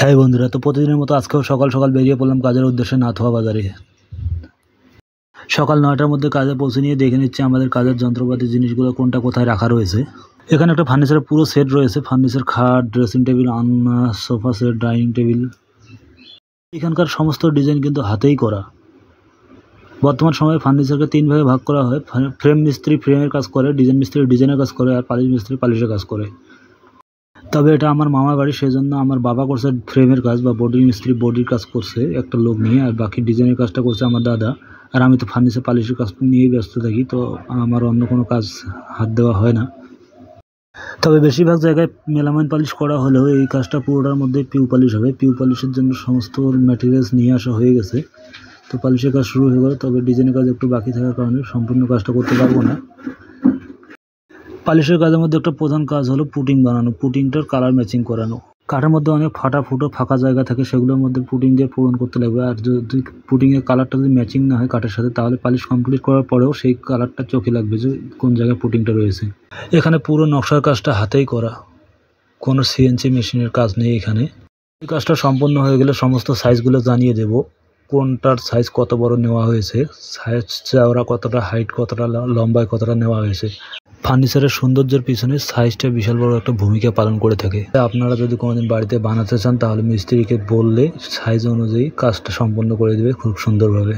হ্যাঁ বন্ধুরা তো প্রতিদিনের মতো আজকেও সকাল সকাল বেরিয়ে পড়লাম কাজের উদ্দেশ্যে নাথোয়া বাজারে সকাল নয়টার মধ্যে কাজে পৌঁছে নিয়ে দেখে নিচ্ছে আমাদের কাজের যন্ত্রপাতি জিনিসগুলো কোনটা কোথায় রাখা রয়েছে এখানে একটা ফার্নিচারের পুরো সেট রয়েছে ফার্নিচার খাট ড্রেসিং টেবিল আন্না সোফা সেট ডাইনিং টেবিল এখানকার সমস্ত ডিজাইন কিন্তু হাতেই করা বর্তমান সময়ে ফার্নিচারকে তিন ভাগে ভাগ করা হয় ফ্রেম মিস্ত্রি ফ্রেমের কাজ করে ডিজাইন মিস্ত্রি ডিজাইনের কাজ করে আর পালিশ মিস্ত্রি পালিশের কাজ করে তবে এটা আমার মামার বাড়ি সেই জন্য আমার বাবা করছে ফ্রেমের কাজ বা বডির মিস্ত্রি বডির কাজ করছে একটা লোক নিয়ে আর বাকি ডিজাইনের কাজটা করছে আমার দাদা আর আমি তো ফার্নিচার পালিশের কাজ নিয়েই ব্যস্ত থাকি তো আমার অন্য কোনো কাজ হাত দেওয়া হয় না তবে বেশিরভাগ জায়গায় মেলামাইন পালিশ করা হলেও এই কাজটা পুরোটার মধ্যে পিউ পালিশ হবে পিউ পালিশের জন্য সমস্ত ম্যাটেরিয়ালস নিয়ে আসা হয়ে গেছে তো পালিশের কাজ শুরু হয়ে গেল তবে ডিজাইনের কাজ একটু বাকি থাকার কারণে সম্পূর্ণ কাজটা করতে পারবো না পালিশের কাজের মধ্যে একটা প্রধান কাজ হলো পুটিং বানানো পুটিংটার কালার ম্যাচিং করানো কাঠের মধ্যে অনেক ফাটা ফুটো ফাঁকা জায়গা থাকে সেগুলোর মধ্যে পুটিং দিয়ে পূরণ করতে লাগবে আর যদি পুটিংয়ের কালারটা যদি ম্যাচিং না হয় কাঠের সাথে তাহলে পালিশ কমপ্লিট করার পরেও সেই কালারটা চোখে লাগবে যে কোন জায়গায় পুটিংটা রয়েছে এখানে পুরো নকশার কাজটা হাতেই করা কোনো সিএনসি মেশিনের কাজ নেই এখানে এই কাজটা সম্পন্ন হয়ে গেলে সমস্ত সাইজগুলো জানিয়ে দেব কোনটার সাইজ কত বড় নেওয়া হয়েছে সাইজ চাওড়া কতটা হাইট কতটা লম্বায় কতটা নেওয়া হয়েছে ফার্নিচারের সৌন্দর্যের পিছনে সাইজটা বিশাল বড় একটা ভূমিকা পালন করে থাকে আপনারা যদি কোনোদিন বাড়িতে বানাতে চান তাহলে মিস্ত্রিকে বললে সাইজ অনুযায়ী কাজটা সম্পন্ন করে দেবে খুব সুন্দরভাবে